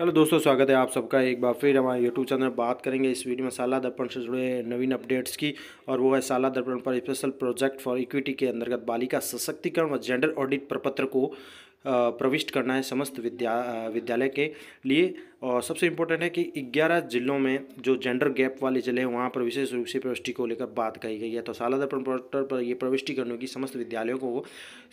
hello दोस्तों स्वागत है आप सबका एक बार फिर हमारे यूट्यूब चैनल बात करेंगे इस वीडियो में साला दर्पण से जुड़े नवीन अपडेट्स की और वो है साला दर्पण पर स्पेशल प्रोजेक्ट फॉर इक्विटी के अंतर्गत बालिका सशक्तिकरण व जेंडर ऑडिट प्रपत्र को प्रविष्ट करना है समस्त विद्या विद्यालय के लिए और सबसे इम्पोर्टेंट है कि 11 जिलों में जो जेंडर गैप वाले जिले हैं वहाँ पर विशेष रूप से प्रविष्टि को लेकर बात कही गई है तो दर्पण पोर्टल पर ये प्रविष्टि करने की समस्त विद्यालयों को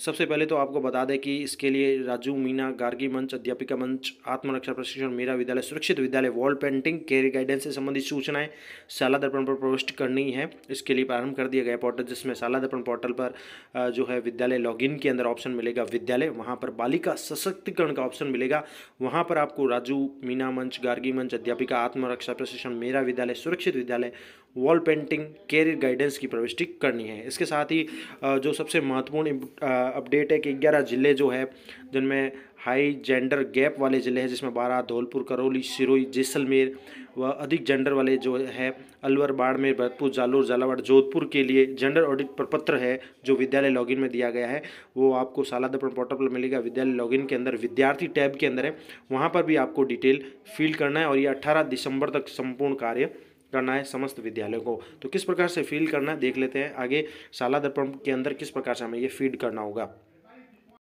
सबसे पहले तो आपको बता दें कि इसके लिए राजू मीना गार्गी मंच अध्यापिका मंच आत्मरक्षा प्रशिक्षण मेरा विद्यालय सुरक्षित विद्यालय वॉल पेंटिंग कैरियर गाइडेंस से संबंधित सूचनाएं शाला दर्पण पर प्रविष्ट करनी है इसके लिए प्रारंभ कर दिया गया पोर्टल जिसमें शाला दर्पण पोर्टल पर जो है विद्यालय लॉगिन के अंदर ऑप्शन मिलेगा विद्यालय वहाँ पर बालिका सशक्तिकरण का ऑप्शन मिलेगा वहाँ पर आपको राजू मीना मीना मंच गार्गी मंच अध्यापिका आत्मरक्षा प्रशिक्षण मेरा विद्यालय सुरक्षित विद्यालय वॉल पेंटिंग कैरियर गाइडेंस की प्रविष्टि करनी है इसके साथ ही जो सबसे महत्वपूर्ण अपडेट है कि ग्यारह ज़िले जो है जिनमें हाई जेंडर गैप वाले ज़िले हैं जिसमें बारह धौलपुर करौली सिरोही जैसलमेर व अधिक जेंडर वाले जो है अलवर बाड़मेर भरतपुर जालोर झालावाड़ जोधपुर के लिए जेंडर ऑडिट प्रपत्र है जो विद्यालय लॉगिन में दिया गया है वो आपको साला दर्पण पोर्टल पर मिलेगा विद्यालय लॉगिन के अंदर विद्यार्थी टैब के अंदर है वहाँ पर भी आपको डिटेल फिल करना है और ये अट्ठारह दिसंबर तक संपूर्ण कार्य करना है समस्त विद्यालयों को तो किस प्रकार से फील करना है देख लेते हैं आगे शाला दर्पण के अंदर किस प्रकार से हमें ये फीड करना होगा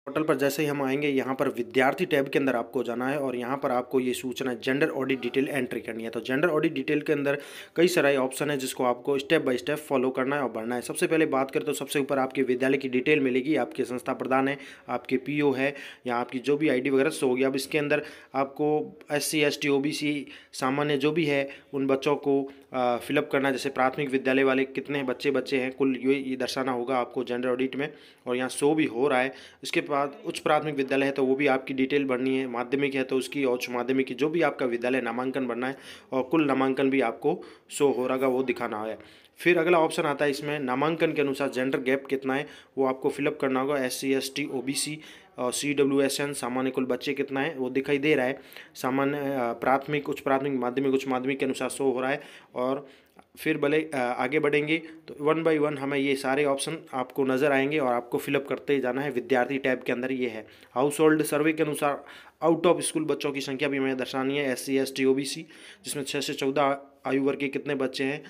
पोर्टल पर जैसे ही हम आएंगे यहाँ पर विद्यार्थी टैब के अंदर आपको जाना है और यहाँ पर आपको ये सूचना जेंडर ऑडिट डिटेल एंट्री करनी है तो जेंडर ऑडिट डिटेल के अंदर कई सारे ऑप्शन है जिसको आपको स्टेप बाय स्टेप फॉलो करना है और बढ़ना है सबसे पहले बात करें तो सबसे ऊपर आपके विद्यालय की डिटेल मिलेगी आपके संस्था प्रधान है आपके पी है या आपकी जो भी आई वगैरह सो होगी अब इसके अंदर आपको एस सी सामान्य जो भी है उन बच्चों को फिलअप करना जैसे प्राथमिक विद्यालय वाले कितने बच्चे बच्चे हैं कुल ये ये दर्शाना होगा आपको जेंडर ऑडिट में और यहाँ शो भी हो रहा है उसके बाद उच्च प्राथमिक विद्यालय है तो वो भी आपकी डिटेल भरनी है माध्यमिक है तो उसकी उच्च माध्यमिक की जो भी आपका विद्यालय नामांकन भरना है और कुल नामांकन भी आपको शो हो रहा वो दिखाना है फिर अगला ऑप्शन आता है इसमें नामांकन के अनुसार जेंडर गैप कितना है वो आपको फिलअप करना होगा S C S T O B C और सी डब्ल्यू एस एन सामान्य कुल बच्चे कितना है वो दिखाई दे रहा है सामान्य प्राथमिक उच्च प्राथमिक माध्यमिक उच्च माध्यमिक के अनुसार शो हो रहा है और फिर भले आगे बढ़ेंगे तो वन बाय वन हमें ये सारे ऑप्शन आपको नज़र आएंगे और आपको फिलअप करते जाना है विद्यार्थी टैब के अंदर ये है हाउस होल्ड सर्वे के अनुसार आउट ऑफ स्कूल बच्चों की संख्या भी हमें दर्शानी है S C S T O B C जिसमें छः से चौदह आयु वर्ग के कितने बच्चे हैं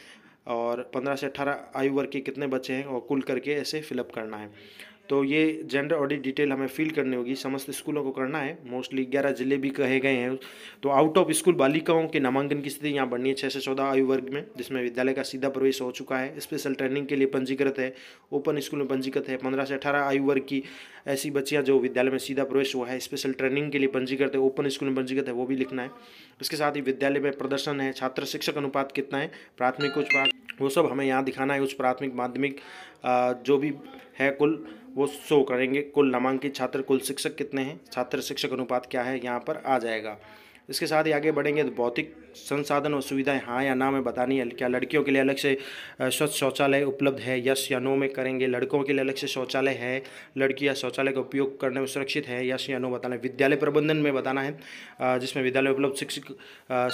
और पंद्रह से अट्ठारह आयु वर्ग के कितने बच्चे हैं और कुल करके ऐसे फिलअप करना है तो ये जेंडर ऑडिट डिटेल हमें फिल करनी होगी समस्त स्कूलों को करना है मोस्टली ग्यारह जिले भी कहे गए हैं तो आउट ऑफ स्कूल बालिकाओं के नामांकन की स्थिति यहाँ बढ़नी है छः से चौदह आयु वर्ग में जिसमें विद्यालय का सीधा प्रवेश हो चुका है स्पेशल ट्रेनिंग के लिए पंजीकृत है ओपन स्कूल में पंजीकृत है पंद्रह से अठारह आयु वर्ग की ऐसी बच्चियाँ जो विद्यालय में सीधा प्रवेश हुआ है स्पेशल ट्रेनिंग के लिए पंजीकृत है ओपन स्कूल में पंजीकृत है वो भी लिखना है उसके साथ ही विद्यालय में प्रदर्शन है छात्र शिक्षक अनुपात कितना है प्राथमिक उच्च वो सब हमें यहाँ दिखाना है उच्च प्राथमिक माध्यमिक जो भी है कुल वो शो करेंगे कुल नामांकित छात्र कुल शिक्षक कितने हैं छात्र शिक्षक अनुपात क्या है यहाँ पर आ जाएगा इसके साथ ही आगे बढ़ेंगे तो भौतिक संसाधन और सुविधाएं हाँ या ना में बतानी है क्या लड़कियों के लिए अलग से स्वच्छ शौचालय उपलब्ध है यश या नो में करेंगे लड़कों के लिए अलग से शौचालय है लड़की या शौचालय का उपयोग करने में सुरक्षित है यश या नो बताना है विद्यालय प्रबंधन में बताना है जिसमें विद्यालय उपलब्ध शिक्षक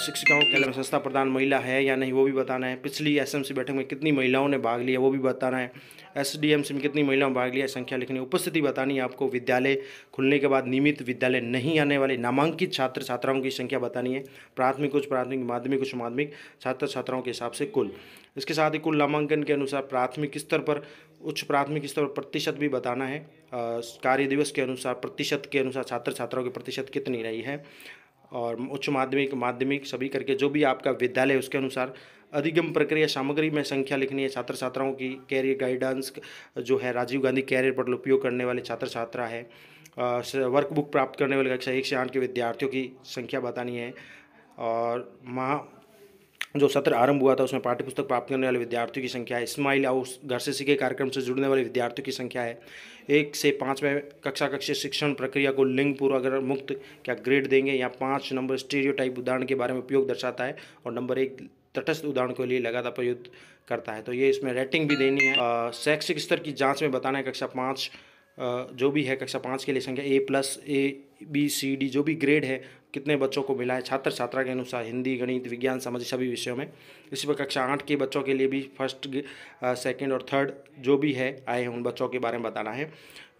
शिक्षिकाओं के लिए संस्था प्रदान महिला है या नहीं वो भी बताना है पिछली एस बैठक में कितनी महिलाओं ने भाग लिया वो भी बताना है एस में कितनी महिलाओं भाग लिया संख्या लिखनी उपस्थिति बतानी है आपको विद्यालय खुलने के बाद नियमित विद्यालय नहीं आने वाले नामांकित छात्र छात्राओं की संख्या बतानी है प्राथमिक उच्च प्राथमिक प्राथमिक माध्यमिक उच्च माध्यमिक छात्र छात्राओं के हिसाब से कुल इसके साथ ही कुल नामांकन के अनुसार प्राथमिक स्तर पर उच्च प्राथमिक स्तर पर प्रतिशत भी बताना है कार्य दिवस के अनुसार प्रतिशत के अनुसार छात्र छात्राओं की प्रतिशत कितनी रही है और उच्च माध्यमिक माध्यमिक सभी करके जो भी आपका विद्यालय उसके अनुसार अधिगम प्रक्रिया सामग्री में संख्या लिखनी है छात्र छात्राओं की कैरियर गाइडेंस जो है राजीव गांधी कैरियर पर उपयोग करने वाले छात्र छात्रा है वर्कबुक प्राप्त करने वाले कक्षा एक से आठ के विद्यार्थियों की संख्या बतानी है और माह जो सत्र आरंभ हुआ था उसमें पाठ्यपुस्तक प्राप्त करने वाले विद्यार्थियों की संख्या है स्माइल हाउस घर से सीखे कार्यक्रम से जुड़ने वाले विद्यार्थियों की संख्या है एक से पाँच में कक्षा कक्ष शिक्षण प्रक्रिया को लिंग पूर्व अगर मुक्त क्या ग्रेड देंगे या पाँच नंबर स्टीरियोटाइप उदाहरण के बारे में उपयोग दर्शाता है और नंबर एक तटस्थ उदाहरण के लिए लगातार प्रयुक्त करता है तो ये इसमें रेटिंग भी देनी है शैक्षिक स्तर की जाँच में बताना है कक्षा पाँच जो भी है कक्षा पाँच के लिए संख्या A plus A B C D जो भी ग्रेड है कितने बच्चों को मिला है छात्र छात्रा के अनुसार हिंदी गणित विज्ञान समझ सभी विषयों में इसी पर कक्षा आठ के बच्चों के लिए भी फर्स्ट सेकंड और थर्ड जो भी है आए हैं उन बच्चों के बारे में बताना है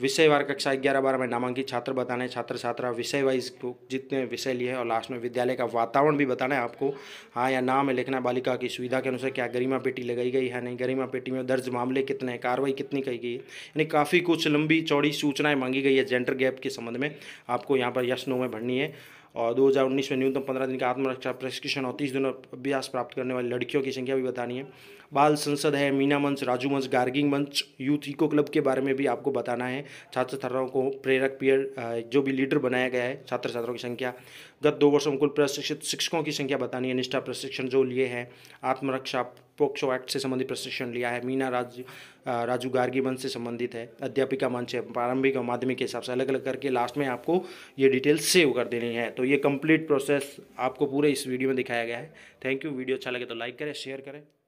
विषयवार कक्षा ग्यारह बारह में नामांकित छात्र बताने छात्र छात्रा विषय वाइज जितने विषय लिए और लास्ट में विद्यालय का वातावरण भी बताना है आपको हाँ या नाम है लिखना बालिका की सुविधा के अनुसार क्या गरिमा पेटी लगाई गई है नहीं गरिमा पेटी में दर्ज मामले कितने हैं कार्रवाई कितनी की गई है यानी काफ़ी कुछ लंबी चौड़ी सूचनाएँ मांगी गई है जेंडर गैप के संबंध में आपको आपको यहाँ पर यश नो में भरनी है और 2019 में न्यूनतम 15 दिन का आत्मरक्षा प्रशिक्षण और 30 दिनों अभ्यास प्राप्त करने वाली लड़कियों की संख्या भी बतानी है बाल संसद है मीना मंच राजू मंच गार्गिंग मंच यूथ इको क्लब के बारे में भी आपको बताना है छात्र छात्राओं को प्रेरक पेयर जो भी लीडर बनाया गया है छात्र छात्राओं की संख्या गत दो वर्षों में कुल प्रशिक्षित शिक्षकों की संख्या बतानी है निष्ठा प्रशिक्षण जो लिए हैं आत्मरक्षा पोक्सो एक्ट से संबंधित प्रशिक्षण लिया है मीना राजू राजू गार्गी मंच से संबंधित है अध्यापिका मंच है प्रारंभिक और माध्यमिक के हिसाब से अलग अलग करके लास्ट में आपको ये डिटेल्स सेव कर देनी है तो ये कंप्लीट प्रोसेस आपको पूरे इस वीडियो में दिखाया गया है थैंक यू वीडियो अच्छा लगे तो लाइक करें शेयर करें